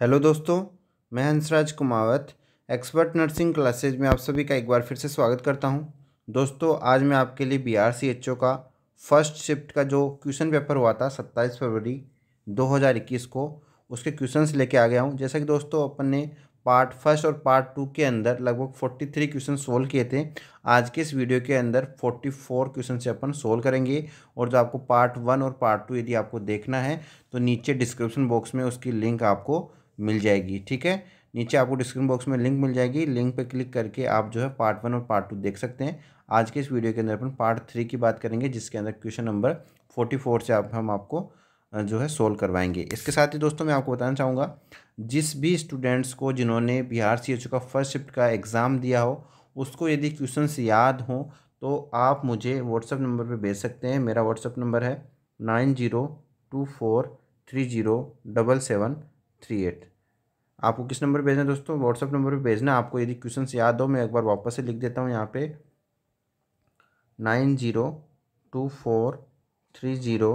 hello दोस्तों मैं Hansraj Kumawat expert nursing classes में आप सभी का एक बार फिर से स्वागत करता हूं दोस्तों आज मैं आपके लिए B R C H O का फर्स्ट शिफ्ट का जो क्वेश्चन पेपर हुआ था सत्ताईस फरवरी 2021 को उसके क्वेश्चंस लेके आ गया हूं जैसा कि दोस्तों अपन ने पार्ट फर्स्ट और पार्ट टू के अंदर लगभग फोर्टी थ्री क्वेश्चन सोल्व किए थे आज के इस वीडियो के अंदर फोर्टी फोर क्वेश्चन से अपन सोल्व करेंगे और जो आपको पार्ट वन और पार्ट टू यदि आपको देखना है तो नीचे डिस्क्रिप्शन बॉक्स में उसकी लिंक आपको मिल जाएगी ठीक है नीचे आपको डिस्क्रिप्शन बॉक्स में लिंक मिल जाएगी लिंक पर क्लिक करके आप जो है पार्ट वन और पार्ट टू देख सकते हैं आज के इस वीडियो के अंदर अपन पार्ट थ्री की बात करेंगे जिसके अंदर क्वेश्चन नंबर फोर्टी फोर से आप हम आपको जो है सोल्व करवाएंगे इसके साथ ही दोस्तों मैं आपको बताना चाहूँगा जिस भी स्टूडेंट्स को जिन्होंने बिहार सी का फर्स्ट शिफ्ट का एग्ज़ाम दिया हो उसको यदि क्वेश्चन याद हों तो आप मुझे व्हाट्सअप नंबर पर भेज सकते हैं मेरा व्हाट्सअप नंबर है nine zero two four three zero double seven three eight आपको किस नंबर पर भेजना है दोस्तों व्हाट्सअप नंबर पर भेजना आपको यदि क्वेश्चन याद हो मैं एक बार वापस से लिख देता हूँ यहाँ पे nine zero two four three zero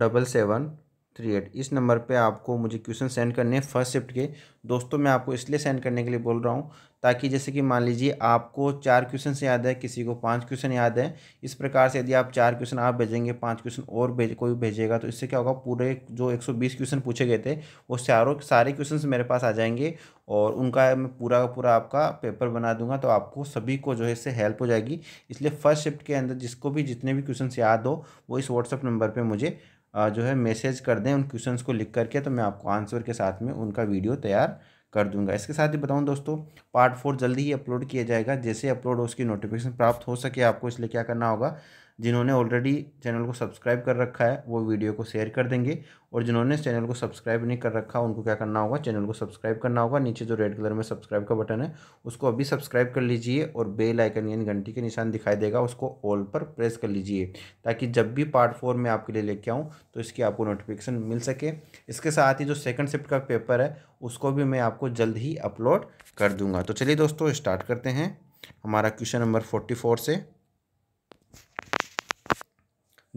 double seven three eight इस नंबर पे आपको मुझे क्वेश्चन सेंड करने हैं फर्स्ट शिफ्ट के दोस्तों मैं आपको इसलिए सेंड करने के लिए बोल रहा हूँ ताकि जैसे कि मान लीजिए आपको चार क्वेश्चन याद है किसी को पांच क्वेश्चन याद है इस प्रकार से यदि आप चार क्वेश्चन आप भेजेंगे पांच क्वेश्चन और भेज कोई भेजेगा तो इससे क्या होगा पूरे जो एक सौ बीस क्वेश्चन पूछे गए थे वो चारों सारे क्वेश्चन मेरे पास आ जाएंगे और उनका मैं पूरा का पूरा आपका पेपर बना दूंगा तो आपको सभी को जो है इससे हेल्प हो जाएगी इसलिए फर्स्ट शिफ्ट के अंदर जिसको भी जितने भी क्वेश्चन याद हो वो इस व्हाट्सअप नंबर पर मुझे जो है मैसेज कर दें उन क्वेश्चन को लिख करके तो मैं आपको आंसर के साथ में उनका वीडियो तैयार कर दूंगा इसके साथ ही बताऊं दोस्तों पार्ट फोर जल्दी ही अपलोड किया जाएगा जैसे अपलोड हो उसकी नोटिफिकेशन प्राप्त हो सके आपको इसलिए क्या करना होगा जिन्होंने ऑलरेडी चैनल को सब्सक्राइब कर रखा है वो वीडियो को शेयर कर देंगे और जिन्होंने चैनल को सब्सक्राइब नहीं कर रखा उनको क्या करना होगा चैनल को सब्सक्राइब करना होगा नीचे जो रेड कलर में सब्सक्राइब का बटन है उसको अभी सब्सक्राइब कर लीजिए और बेल आइकन यानी घंटी के निशान दिखाई देगा उसको ऑल पर प्रेस कर लीजिए ताकि जब भी पार्ट फोर में आपके लिए लेके आऊँ तो इसकी आपको नोटिफिकेशन मिल सके इसके साथ ही जो सेकेंड शिफ्ट का पेपर है उसको भी मैं आपको जल्द ही अपलोड कर दूँगा तो चलिए दोस्तों स्टार्ट करते हैं हमारा क्वेश्चन नंबर फोर्टी फोर से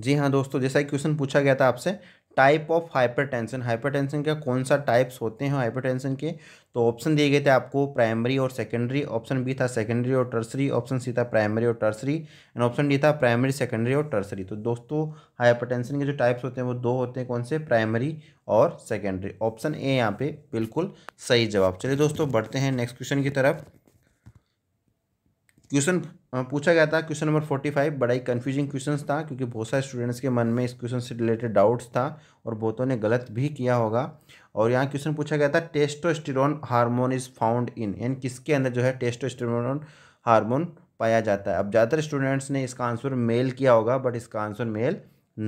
जी हाँ दोस्तों जैसा कि क्वेश्चन पूछा गया था आपसे टाइप ऑफ हाइपरटेंशन हाइपरटेंशन का कौन सा टाइप्स होते हैं हाइपरटेंशन के तो ऑप्शन दिए गए थे आपको प्राइमरी और सेकेंडरी ऑप्शन बी था सेकेंडरी और टर्सरी ऑप्शन सी था प्राइमरी और टर्सरी एंड ऑप्शन डी था प्राइमरी सेकेंडरी और टर्सरी तो दोस्तों हाइपरटेंशन के जो टाइप्स होते हैं वो दो होते हैं कौन से प्राइमरी और सेकेंडरी ऑप्शन ए यहाँ पे बिल्कुल सही जवाब चलिए दोस्तों बढ़ते हैं नेक्स्ट क्वेश्चन की तरफ क्वेश्चन पूछा गया था क्वेश्चन नंबर फोर्टी फाइव बड़ा ही कन्फ्यूजिंग क्वेश्चन था क्योंकि बहुत सारे स्टूडेंट्स के मन में इस क्वेश्चन से रिलेटेड डाउट्स था और बहुतों ने गलत भी किया होगा और यहाँ क्वेश्चन पूछा गया था testosterone hormone is found in यानी किसके अंदर जो है टेस्टोस्टेरोन हार्मोन पाया जाता है अब ज़्यादातर स्टूडेंट्स ने इसका आंसर मेल किया होगा बट इसका आंसर मेल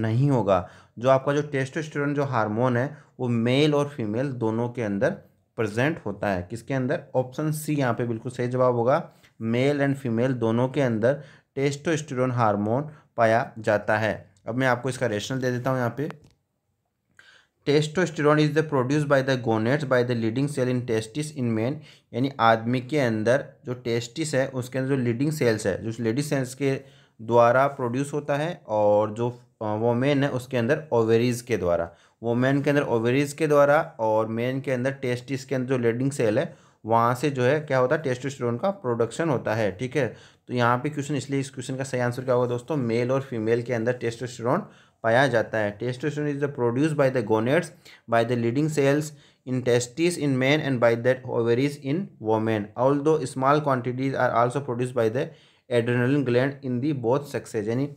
नहीं होगा जो आपका जो टेस्टोस्टेरोन जो हार्मोन है वो मेल और फीमेल दोनों के अंदर प्रेजेंट होता है किसके अंदर ऑप्शन सी यहाँ पे बिल्कुल सही जवाब होगा मेल एंड फीमेल दोनों के अंदर टेस्टोस्टेरोन हार्मोन पाया जाता है अब मैं आपको इसका रेशनल दे देता हूँ यहाँ पे testosterone is the produce by the gonads by the leading cell in testis in men यानी आदमी के अंदर जो टेस्टिस है उसके अंदर जो लीडिंग सेल्स है जो लेडी सेल्स के द्वारा प्रोड्यूस होता है और जो वोमेन है उसके अंदर ओवेरीज के द्वारा वोमेन के अंदर ओवरीज के द्वारा और मैन के अंदर टेस्टिस के अंदर जो लेडिंग सेल है वहाँ से जो है क्या होता है टेस्टोस्टेरोन का प्रोडक्शन होता है ठीक है तो यहाँ पे क्वेश्चन इसलिए इस क्वेश्चन का सही आंसर क्या होगा दोस्तों मेल और फीमेल के अंदर टेस्टोस्टेरोन पाया जाता है testosterone is the produce by the gonads by the leading cells in testis in men and by that ovaries in women all small quantities are also produce by the adrenal gland in the both sexes यानी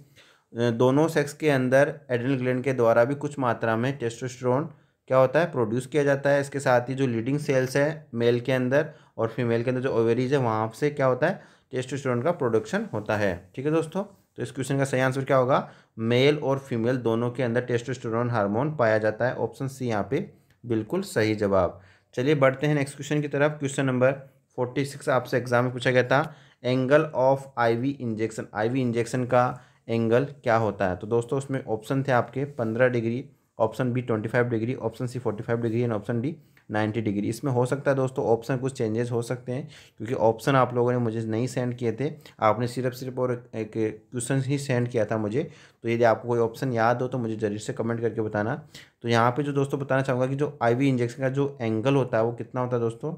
दोनों sex के अंदर एडल gland के द्वारा भी कुछ मात्रा में टेस्टोस्टेरोन क्या होता है प्रोड्यूस किया जाता है इसके साथ ही जो लीडिंग सेल्स है मेल के अंदर और फीमेल के अंदर जो ओवेरीज है वहाँ से क्या होता है टेस्टोस्टेरोन का प्रोडक्शन होता है ठीक है दोस्तों तो इस क्वेश्चन का सही आंसर क्या होगा मेल और फीमेल दोनों के अंदर टेस्टोस्टेरोन हार्मोन पाया जाता है ऑप्शन सी यहाँ पे बिल्कुल सही जवाब चलिए बढ़ते हैं नेक्स्ट क्वेश्चन की तरफ क्वेश्चन नंबर फोर्टी सिक्स आपसे एग्जाम में पूछा गया था angle of IV injection IV injection का एंगल क्या होता है तो दोस्तों उसमें ऑप्शन थे आपके पंद्रह degree option B twenty five degree option C forty five degree and option D ninety degree इसमें हो सकता है दोस्तों ऑप्शन कुछ चेंजेस हो सकते हैं क्योंकि ऑप्शन आप लोगों ने मुझे नहीं सेंड किए थे आपने सिर्फ सिर्फ और एक क्वेश्चन ही सेंड किया था मुझे तो यदि आपको कोई ऑप्शन याद हो तो मुझे जरूर से कमेंट करके बताना तो यहाँ पे जो दोस्तों बताना चाहूँगा कि जो आई इंजेक्शन का जो एंगल होता है वो कितना होता है दोस्तों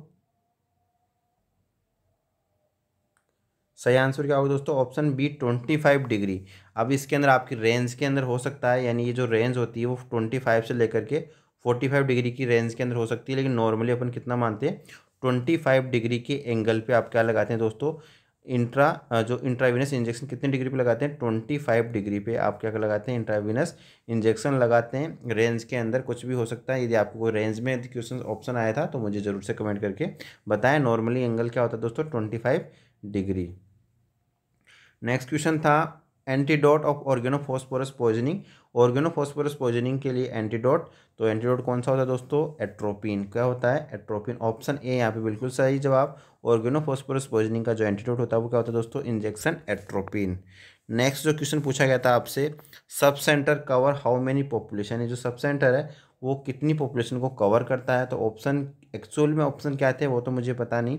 सही आंसर क्या होगा दोस्तों option B twenty five degree अब इसके अंदर आपकी रेंज के अंदर हो सकता है यानी ये जो रेंज होती है वो ट्वेंटी फाइव से लेकर के फोर्टी फाइव डिग्री की रेंज के अंदर हो सकती है लेकिन नॉर्मली अपन कितना मानते हैं ट्वेंटी फाइव डिग्री के एंगल पे आप क्या लगाते हैं दोस्तों इंट्रा जो इंट्राविनस इंजेक्शन कितने डिग्री पे लगाते हैं ट्वेंटी फाइव डिग्री पे आप क्या लगाते हैं इंट्राविनस इंजेक्शन लगाते हैं रेंज के अंदर कुछ भी हो सकता है यदि आपको कोई रेंज में यदि क्वेश्चन ऑप्शन आया था तो मुझे ज़रूर से कमेंट करके बताएं नॉर्मली एंगल क्या होता है दोस्तों twenty five degree next question था antidote of organophosphorus poisoning organophosphorus poisoning के लिए एंटीडोट तो एंटीडोट कौन सा होता है दोस्तों एट्रोपिन क्या होता है एट्रोपिन ऑप्शन ए यहाँ पे बिल्कुल सही जवाब ऑर्गेनोफॉस्फोरस पॉइजनिंग का जो एंटीडोट होता है वो क्या होता है दोस्तों इंजेक्शन एट्रोपिन नेक्स्ट जो क्वेश्चन पूछा गया था आपसे sub centre cover how many population है जो सब सेंटर है वो कितनी पॉपुलेशन को कवर करता है तो ऑप्शन एक्चुअल में ऑप्शन क्या थे वो तो मुझे पता नहीं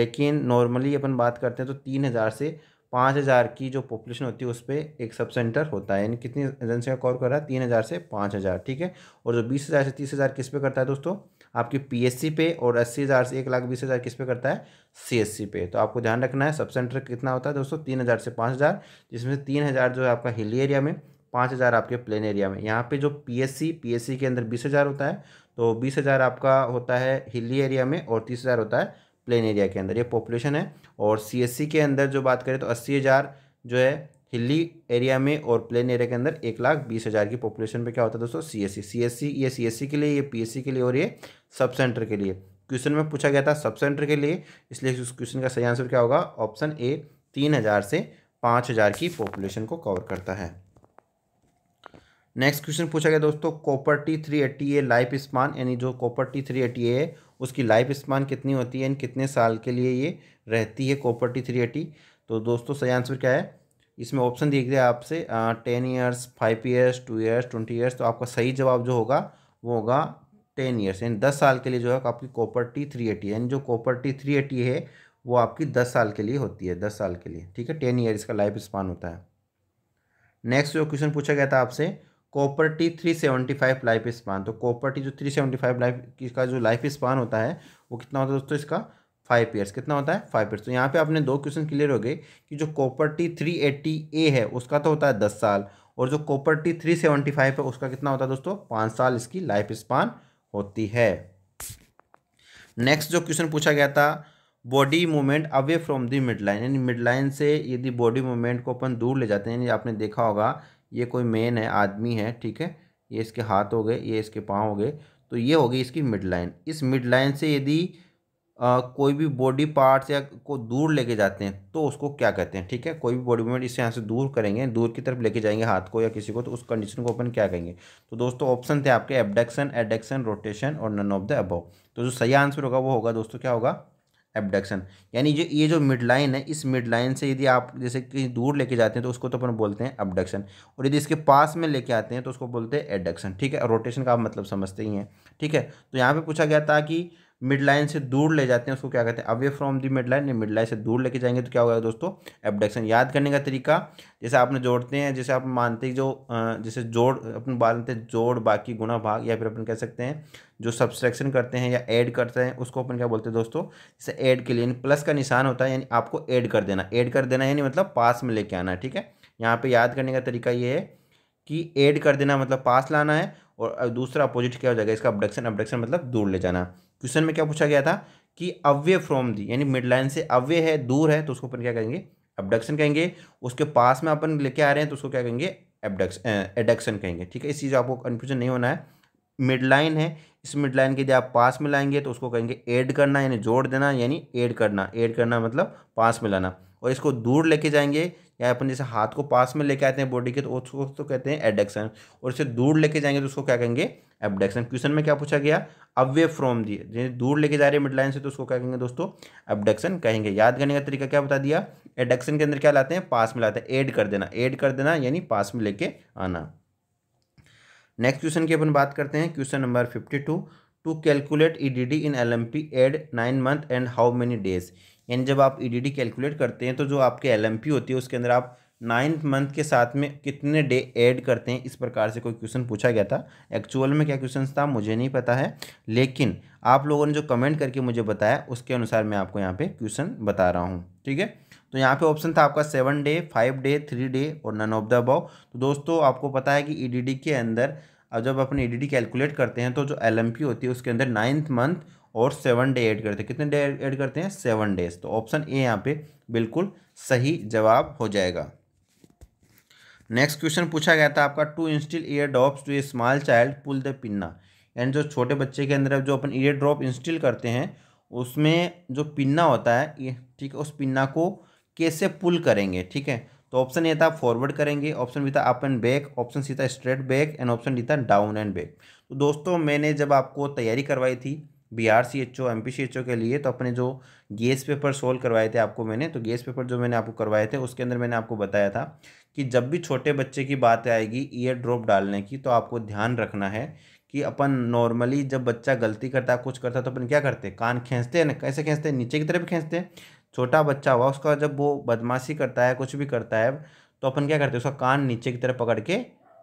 लेकिन नॉर्मली अपन बात करते हैं तो तीन हज़ार से पाँच हज़ार की जो पॉपुलेशन होती है उस पर एक सब सेंटर होता है यानी कितनी एजेंसी का कवर कर रहा है तीन हज़ार से पाँच हज़ार ठीक है और जो बीस हज़ार से तीस हज़ार किस पे करता है दोस्तों आपकी पीएससी पे और अस्सी हज़ार से एक लाख बीस हज़ार किस पे करता है सीएससी पे तो आपको ध्यान रखना है सब सेंटर कितना होता है दोस्तों तीन हज़ार से पाँच हज़ार जिसमें से तीन हज़ार जो है आपका हिली एरिया में पाँच हज़ार आपके प्लेन एरिया में यहाँ पे जो एस सी के अंदर बीस हज़ार होता है तो बीस हज़ार आपका होता है हिली एरिया में और तीस हज़ार होता है प्लेन एरिया के अंदर ये पॉपुलेशन है और सीएससी के अंदर जो बात करें तो अस्सी हज़ार जो है हिली एरिया में और प्लेन एरिया के अंदर एक लाख बीस हज़ार की पॉपुलेशन पे क्या होता है दोस्तों C S C C S C ये सी एस सी के लिए ये पी एस सी के लिए और ये सब सेंटर के लिए क्वेश्चन में पूछा गया था सब सेंटर के लिए इसलिए उस क्वेश्चन का सही आंसर क्या होगा ऑप्शन ए तीन हज़ार से पाँच हज़ार की पॉपुलेशन को कवर करता है नेक्स्ट क्वेश्चन पूछा गया दोस्तों copper T three eighty A life span यानी जो copper T three eighty A है उसकी लाइफ स्पान कितनी होती है एंड कितने साल के लिए ये रहती है कॉपर टी थ्री एट्टी तो दोस्तों सही आंसर क्या है इसमें ऑप्शन दिए गए आपसे ten years five years two years twenty years तो आपका सही जवाब जो होगा वो होगा टेन ईयर्स यानी दस साल के लिए जो है आपकी कॉपर टी थ्री एटी यानी जो कॉपर टी थ्री एटी है वो आपकी दस साल के लिए होती है दस साल के लिए ठीक है टेन ईयर इसका लाइफ स्पान होता है नेक्स्ट जो क्वेश्चन पूछा गया था आपसे copper T three seventy five life span तो कॉपर टी जो थ्री सेवेंटी फाइव लाइफ का जो लाइफ स्पान होता है वो कितना होता है दोस्तों इसका फाइव ईयर्स कितना होता है फाइव ईयर्स तो यहाँ पे आपने दो क्वेश्चन क्लियर हो गए कि जो copper T three eighty A है उसका तो होता है दस साल और जो copper T three seventy five है उसका कितना होता है दोस्तों पाँच साल इसकी लाइफ स्पान होती है नेक्स्ट जो क्वेश्चन पूछा गया था body movement away from the mid line यानी मिड लाइन से यदि बॉडी मूवमेंट को अपन दूर ले जाते हैं यानी आपने देखा होगा ये कोई मेन है आदमी है ठीक है ये इसके हाथ हो गए ये इसके पाँव हो गए तो ये होगी इसकी मिड लाइन इस मिड लाइन से यदि कोई भी बॉडी पार्ट्स या को दूर लेके जाते हैं तो उसको क्या कहते हैं ठीक है कोई भी बॉडी मूवमेंट इससे यहाँ से दूर करेंगे दूर की तरफ लेके जाएंगे हाथ को या किसी को तो उस कंडीशन को अपन क्या कहेंगे तो दोस्तों ऑप्शन थे आपके एबडक्शन एडक्शन रोटेशन और नन ऑफ द अबव तो जो सही आंसर होगा वो होगा दोस्तों क्या होगा एबडक्शन यानी जो ये जो मिड लाइन है इस मिड लाइन से यदि आप जैसे कहीं दूर लेके जाते हैं तो उसको तो अपन बोलते हैं अबडक्शन और यदि इसके पास में लेके आते हैं तो उसको बोलते हैं एडक्शन ठीक है रोटेशन का आप मतलब समझते ही हैं ठीक है तो यहाँ पे पूछा गया था कि मिड लाइन से दूर ले जाते हैं उसको क्या कहते हैं away from the mid line mid line से दूर लेके जाएंगे तो क्या होगा दोस्तों एबडक्शन याद करने का तरीका जैसे आपने जोड़ते हैं जैसे आप मानते हैं जो जैसे जोड़ अपन मानते हैं जोड़ बाकी गुना भाग या फिर अपन कह सकते हैं जो सब्सट्रैक्शन करते हैं या ऐड करते हैं उसको अपन क्या बोलते हैं दोस्तों जैसे ऐड के लिए प्लस का निशान होता है यानी आपको ऐड कर देना ऐड कर देना यानी मतलब पास में लेके आना ठीक है यहाँ पर याद करने का तरीका ये है कि ऐड कर देना मतलब पास लाना है और दूसरा अपोजिट क्या हो जाएगा इसका अबडक्शन अबडक्शन मतलब दूर ले जाना क्वेश्चन में क्या पूछा गया था कि अवे फ्रॉम दी यानी मिड लाइन से अवे है दूर है तो उसको अपन क्या कहेंगे अबडक्शन कहेंगे उसके पास में अपन लेके आ रहे हैं तो उसको क्या कहेंगे एबडक्शन एडक्शन कहेंगे ठीक है इस चीज़ आपको कन्फ्यूजन नहीं होना है मिड लाइन है इस मिड लाइन के यदि आप पास में लाएंगे तो उसको कहेंगे ऐड करना यानी जोड़ देना यानी ऐड करना ऐड करना मतलब पास में लाना और इसको दूर लेके जाएंगे या अपन जैसे हाथ को पास में लेके आते हैं बॉडी के तो उसको तो कहते हैं एडेक्शन और इसे दूर लेके जाएंगे तो उसको क्या कहेंगे एबडक्शन क्वेश्चन में क्या पूछा गया अवे फ्रॉम दिए दूर लेके जा रहे हैं मिड लाइन से तो उसको क्या कहेंगे दोस्तों एबडक्शन कहेंगे याद करने का तरीका क्या बता दिया एडक्शन के अंदर क्या लाते हैं पास में लाते हैं एड कर देना एड कर देना यानी पास में लेके आना नेक्स्ट क्वेश्चन की अपन बात करते हैं question number fifty two to calculate E D D in L M P add nine month and how many days यानी जब आप ई e कैलकुलेट करते हैं तो जो आपके एल होती है उसके अंदर आप नाइन्थ मंथ के साथ में कितने डे ऐड करते हैं इस प्रकार से कोई क्वेश्चन पूछा गया था एक्चुअल में क्या क्वेश्चन था मुझे नहीं पता है लेकिन आप लोगों ने जो कमेंट करके मुझे बताया उसके अनुसार मैं आपको यहाँ पे क्वेश्चन बता रहा हूँ ठीक है तो यहाँ पे ऑप्शन था आपका seven day five day three day और नन ऑफ द अबाव तो दोस्तों आपको पता है कि ई e के अंदर अब जब अपन ई कैलकुलेट करते हैं तो जो एल होती है उसके अंदर नाइन्थ मंथ और सेवन डे ऐड करते हैं कितने डे ऐड करते हैं सेवन डेज तो ऑप्शन ए यहाँ पे बिल्कुल सही जवाब हो जाएगा नेक्स्ट क्वेश्चन पूछा गया था आपका to instil ear drops to a small child pull the pinna यानी जो छोटे बच्चे के अंदर जो अपन ईयर ड्रॉप इंस्टिल करते हैं उसमें जो पिन्ना होता है ठीक है उस पिन्ना को कैसे पुल करेंगे ठीक है तो ऑप्शन ए था फॉरवर्ड करेंगे ऑप्शन बी था up and back option C था straight back and option D था डाउन एंड बैक तो दोस्तों मैंने जब आपको तैयारी करवाई थी B R C H O M P C H O के लिए तो अपने जो गेस पेपर सोल्व करवाए थे आपको मैंने तो गेस पेपर जो मैंने आपको करवाए थे उसके अंदर मैंने आपको बताया था कि जब भी छोटे बच्चे की बात आएगी ईयर ड्रॉप डालने की तो आपको ध्यान रखना है कि अपन नॉर्मली जब बच्चा गलती करता कुछ करता तो अपन क्या करते कान खींचते हैं ना कैसे खींचते हैं नीचे की तरफ खींचते हैं छोटा बच्चा हुआ उसका जब वो बदमाशी करता है कुछ भी करता है तो अपन क्या करते हैं उसका कान नीचे की तरफ पकड़ के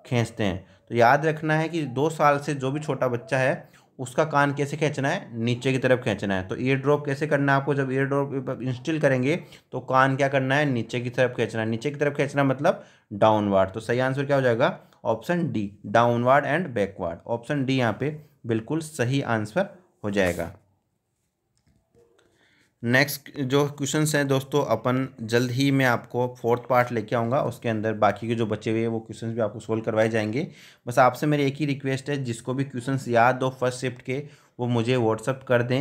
खींचते हैं तो याद रखना है कि दो साल से जो भी छोटा बच्चा है उसका कान कैसे खींचना है नीचे की तरफ खींचना है तो ईयर ड्रॉप कैसे करना है आपको जब ईयर ड्रॉप इंस्टिल करेंगे तो कान क्या करना है नीचे की तरफ खींचना है नीचे की तरफ खींचना मतलब डाउनवर्ड तो सही आंसर क्या हो जाएगा option D downward and backward option D यहाँ पे बिल्कुल सही आंसर हो जाएगा नेक्स्ट जो क्वेश्चन हैं दोस्तों अपन जल्द ही मैं आपको फोर्थ पार्ट लेके आऊँगा उसके अंदर बाकी के जो बचे हुए हैं वो क्वेश्चन भी आपको सोल्व करवाए जाएंगे बस आपसे मेरी एक ही रिक्वेस्ट है जिसको भी क्वेश्चन याद हो फर्स्ट शिफ्ट के वो मुझे व्हाट्सअप कर दें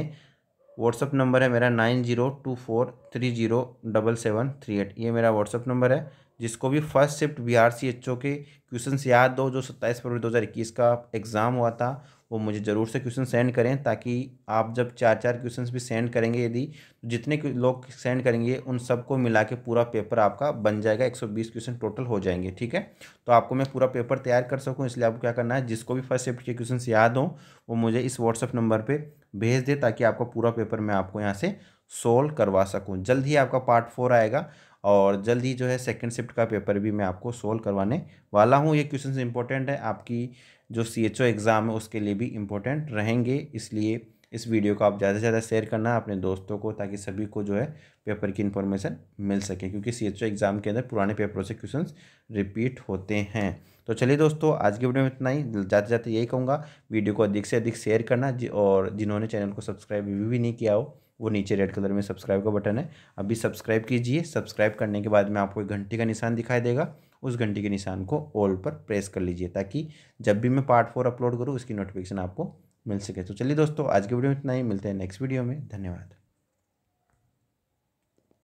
व्हाट्सअप नंबर है मेरा nine zero two four three zero double seven three eight ये मेरा व्हाट्सअप नंबर है जिसको भी first shift B R C H O के क्वेश्चन याद दो जो सत्ताईस फरवरी दो हज़ार इक्कीस का एग्ज़ाम हुआ था वो मुझे ज़रूर से क्वेश्चन सेंड करें ताकि आप जब चार चार क्वेश्चन भी सेंड करेंगे यदि तो जितने लोग सेंड करेंगे उन सबको मिला के पूरा पेपर आपका बन जाएगा एक सौ बीस क्वेश्चन टोटल हो जाएंगे ठीक है तो आपको मैं पूरा पेपर तैयार कर सकूँ इसलिए आपको क्या करना है जिसको भी फर्स्ट शिफ्ट के क्वेश्चन याद हों वो मुझे इस व्हाट्सअप नंबर पर भेज दे ताकि आपका पूरा पेपर मैं आपको यहाँ से सोल्व करवा सकूँ जल्द ही आपका पार्ट फोर आएगा और जल्द ही जो है सेकंड शिफ्ट का पेपर भी मैं आपको सोल्व करवाने वाला हूँ ये क्वेश्चन इंपॉर्टेंट है आपकी जो सी एच ओ एग्ज़ाम है उसके लिए भी इम्पोर्टेंट रहेंगे इसलिए इस वीडियो को आप ज़्यादा से ज़्यादा शेयर करना अपने दोस्तों को ताकि सभी को जो है पेपर की इन्फॉर्मेशन मिल सके क्योंकि सी एच ओ एग्ज़ाम के अंदर पुराने पेपरों से क्वेश्चन रिपीट होते हैं तो चलिए दोस्तों आज की वीडियो में इतना ही जाते जाते यही कहूँगा वीडियो को अधिक से अधिक शेयर करना और जिन्होंने चैनल को सब्सक्राइब भी, भी नहीं किया हो वो नीचे रेड कलर में सब्सक्राइब का बटन है अभी सब्सक्राइब कीजिए सब्सक्राइब करने के बाद में आपको एक घंटे का निशान दिखाई देगा उस घंटी के निशान को ऑल पर प्रेस कर लीजिए ताकि जब भी मैं पार्ट फोर अपलोड करूँ उसकी नोटिफिकेशन आपको मिल सके तो चलिए दोस्तों आज के वीडियो में इतना ही मिलते हैं नेक्स्ट वीडियो में धन्यवाद